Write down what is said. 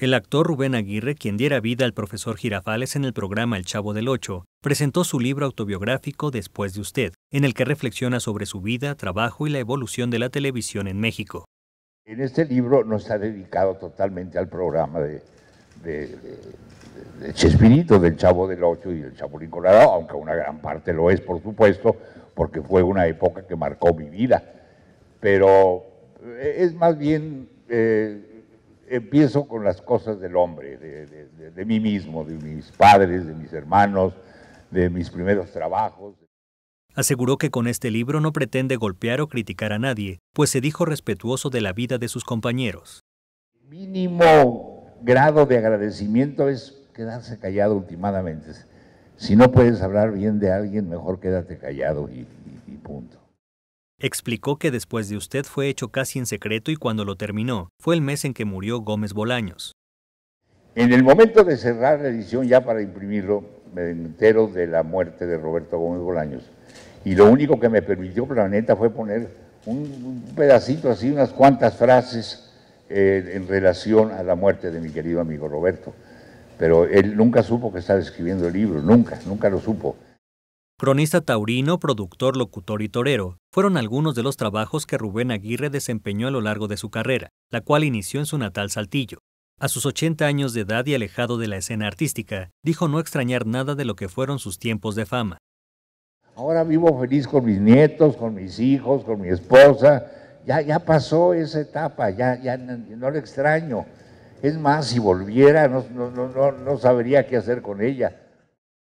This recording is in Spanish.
El actor Rubén Aguirre, quien diera vida al profesor Girafales en el programa El Chavo del Ocho, presentó su libro autobiográfico Después de usted, en el que reflexiona sobre su vida, trabajo y la evolución de la televisión en México. En este libro no está dedicado totalmente al programa de, de, Chespirito, del Chavo del Ocho y el Chavo Colorado, aunque una gran parte lo es, por supuesto, porque fue una época que marcó mi vida. Pero eh, es más bien... Eh, empiezo con las cosas del hombre, de, mí mismo, de mis padres, de mis hermanos, de mis primeros trabajos. Aseguró que con este libro no pretende golpear o criticar a nadie, pues se dijo respetuoso de la vida de sus compañeros. Mínimo grado de agradecimiento es quedarse callado últimamente. Si no puedes hablar bien de alguien, mejor quédate callado y punto. Explicó que después de usted fue hecho casi en secreto y cuando lo terminó fue el mes en que murió Gómez Bolaños. En el momento de cerrar la edición ya para imprimirlo, me entero de la muerte de Roberto Gómez Bolaños. Y lo único que me permitió Planeta fue poner un, pedacito así, unas cuantas frases eh, en relación a la muerte de mi querido amigo Roberto. Pero él nunca supo que estaba escribiendo el libro, nunca, nunca lo supo. Cronista taurino, productor, locutor y torero, fueron algunos de los trabajos que Rubén Aguirre desempeñó a lo largo de su carrera, la cual inició en su natal Saltillo. A sus 80 años de edad y alejado de la escena artística, dijo no extrañar nada de lo que fueron sus tiempos de fama. Ahora vivo feliz con mis nietos, con mis hijos, con mi esposa. Ya, ya pasó esa etapa, ya, ya no lo extraño. Es más, si volviera, no, no sabría qué hacer con ella.